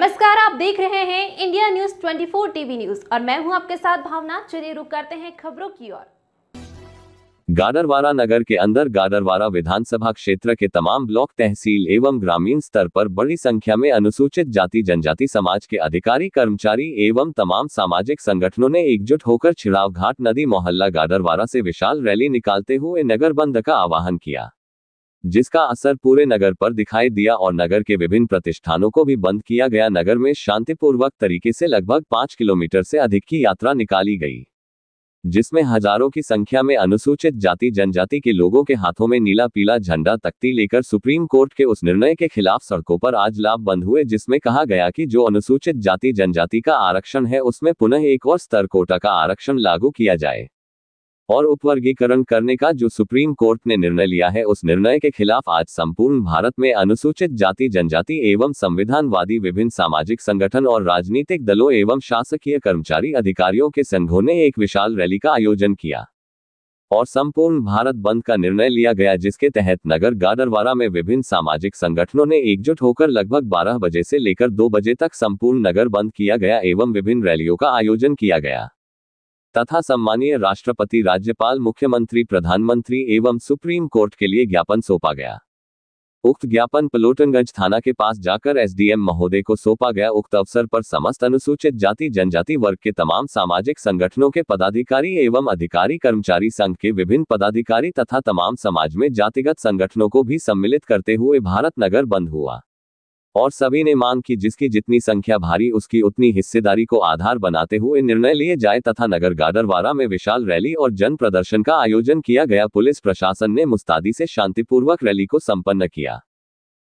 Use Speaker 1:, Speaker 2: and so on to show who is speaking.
Speaker 1: नमस्कार आप देख रहे हैं इंडिया न्यूज 24 टीवी न्यूज और मैं हूं आपके साथ भावना चलिए रुक करते हैं खबरों की ओर गादरवारा नगर के अंदर गादरवारा विधानसभा क्षेत्र के तमाम ब्लॉक तहसील एवं ग्रामीण स्तर पर बड़ी संख्या में अनुसूचित जाति जनजाति समाज के अधिकारी कर्मचारी एवं तमाम सामाजिक संगठनों ने एकजुट होकर छिड़ाव घाट नदी मोहल्ला गादरवारा से विशाल रैली निकालते हुए नगर बंद का आह्वान किया जिसका असर पूरे नगर पर दिखाई दिया और नगर के विभिन्न प्रतिष्ठानों को भी बंद किया गया नगर में शांतिपूर्वक तरीके से लगभग पांच किलोमीटर से अधिक की यात्रा निकाली गई जिसमें हजारों की संख्या में अनुसूचित जाति जनजाति के लोगों के हाथों में नीला पीला झंडा तख्ती लेकर सुप्रीम कोर्ट के उस निर्णय के खिलाफ सड़कों पर आज लाभ बंद हुए जिसमें कहा गया कि जो अनुसूचित जाति जनजाति का आरक्षण है उसमें पुनः एक और स्तर कोटा का आरक्षण लागू किया जाए और उपवर्गीकरण करने का जो सुप्रीम कोर्ट ने निर्णय लिया है उस निर्णय के खिलाफ आज संपूर्ण भारत में अनुसूचित जाति जनजाति एवं संविधानवादी विभिन्न सामाजिक संगठन और राजनीतिक दलों एवं शासकीय कर्मचारी अधिकारियों के संघों ने एक विशाल रैली का आयोजन किया और संपूर्ण भारत बंद का निर्णय लिया गया जिसके तहत नगर गाडरवारा में विभिन्न सामाजिक संगठनों ने एकजुट होकर लगभग 12 बजे से लेकर 2 बजे तक संपूर्ण नगर बंद किया गया एवं विभिन्न रैलियों का आयोजन किया गया तथा सम्मानीय राष्ट्रपति राज्यपाल मुख्यमंत्री प्रधानमंत्री एवं सुप्रीम कोर्ट के लिए ज्ञापन सौंपा गया उक्त ज्ञापन पलोटनगंज थाना के पास जाकर एसडीएम महोदय को सौंपा गया उक्त अवसर पर समस्त अनुसूचित जाति जनजाति वर्ग के तमाम सामाजिक संगठनों के पदाधिकारी एवं अधिकारी कर्मचारी संघ के विभिन्न पदाधिकारी तथा तमाम समाज में जातिगत संगठनों को भी सम्मिलित करते हुए भारत नगर बंद हुआ और सभी ने मांग की जिसकी जितनी संख्या भारी उसकी उतनी हिस्सेदारी को आधार बनाते हुए निर्णय लिए जाए तथा नगर गादरवारा में विशाल रैली और जन प्रदर्शन का आयोजन किया गया पुलिस प्रशासन ने मुस्तादी से शांतिपूर्वक रैली को संपन्न किया